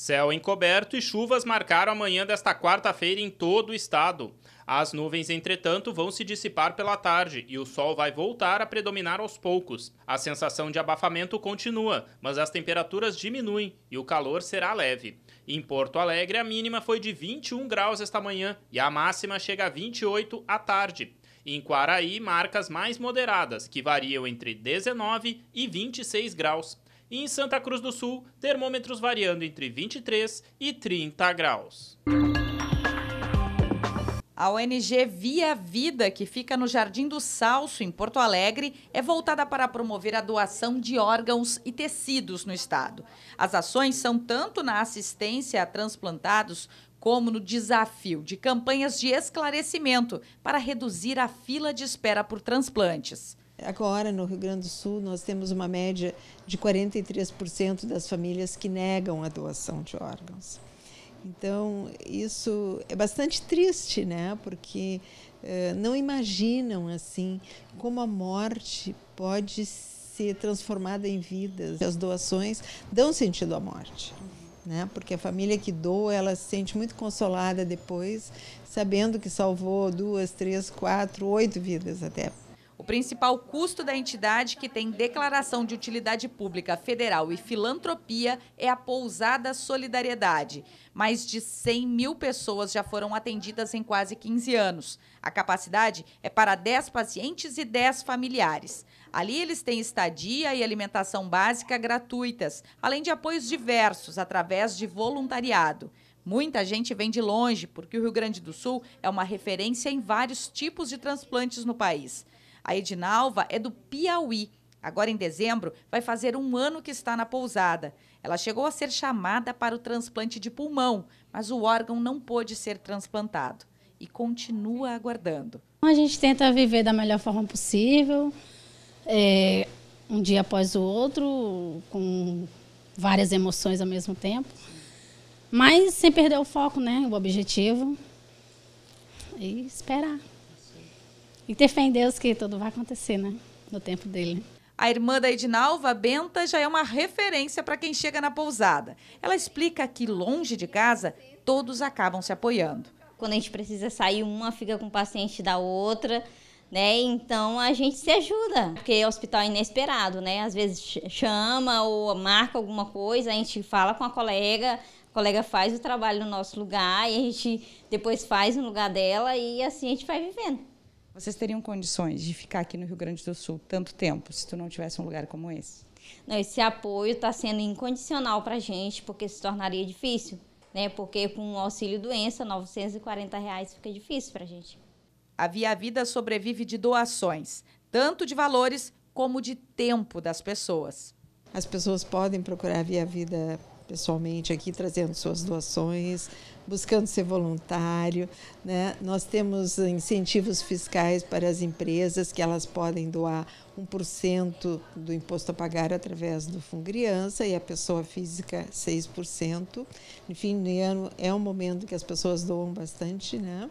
Céu encoberto e chuvas marcaram a manhã desta quarta-feira em todo o estado. As nuvens, entretanto, vão se dissipar pela tarde e o sol vai voltar a predominar aos poucos. A sensação de abafamento continua, mas as temperaturas diminuem e o calor será leve. Em Porto Alegre, a mínima foi de 21 graus esta manhã e a máxima chega a 28 à tarde. Em Quaraí, marcas mais moderadas, que variam entre 19 e 26 graus. E em Santa Cruz do Sul, termômetros variando entre 23 e 30 graus. A ONG Via Vida, que fica no Jardim do Salso, em Porto Alegre, é voltada para promover a doação de órgãos e tecidos no estado. As ações são tanto na assistência a transplantados como no desafio de campanhas de esclarecimento para reduzir a fila de espera por transplantes. Agora, no Rio Grande do Sul, nós temos uma média de 43% das famílias que negam a doação de órgãos. Então, isso é bastante triste, né? Porque eh, não imaginam, assim, como a morte pode ser transformada em vidas. As doações dão sentido à morte. né? Porque a família que doa, ela se sente muito consolada depois, sabendo que salvou duas, três, quatro, oito vidas até o principal custo da entidade, que tem declaração de utilidade pública federal e filantropia, é a Pousada Solidariedade. Mais de 100 mil pessoas já foram atendidas em quase 15 anos. A capacidade é para 10 pacientes e 10 familiares. Ali eles têm estadia e alimentação básica gratuitas, além de apoios diversos através de voluntariado. Muita gente vem de longe, porque o Rio Grande do Sul é uma referência em vários tipos de transplantes no país. A Edinalva é do Piauí. Agora em dezembro, vai fazer um ano que está na pousada. Ela chegou a ser chamada para o transplante de pulmão, mas o órgão não pôde ser transplantado e continua aguardando. Então, a gente tenta viver da melhor forma possível, é, um dia após o outro, com várias emoções ao mesmo tempo, mas sem perder o foco, né, o objetivo e esperar. E ter fé em Deus que tudo vai acontecer, né? No tempo dele. A irmã da Edinalva, Benta, já é uma referência para quem chega na pousada. Ela explica que longe de casa, todos acabam se apoiando. Quando a gente precisa sair, uma fica com o paciente da outra, né? Então a gente se ajuda, porque o hospital é inesperado, né? Às vezes chama ou marca alguma coisa, a gente fala com a colega, a colega faz o trabalho no nosso lugar e a gente depois faz no lugar dela e assim a gente vai vivendo. Vocês teriam condições de ficar aqui no Rio Grande do Sul tanto tempo se tu não tivesse um lugar como esse? Não, esse apoio está sendo incondicional para a gente, porque se tornaria difícil, né? Porque com o auxílio doença, R$ 940 reais fica difícil para a gente. A Via Vida sobrevive de doações, tanto de valores como de tempo das pessoas. As pessoas podem procurar a Via Vida pessoalmente aqui trazendo suas doações, buscando ser voluntário. Né? Nós temos incentivos fiscais para as empresas que elas podem doar 1% do imposto a pagar através do Fungriança e a pessoa física 6%. Enfim, no né, ano é um momento que as pessoas doam bastante, né?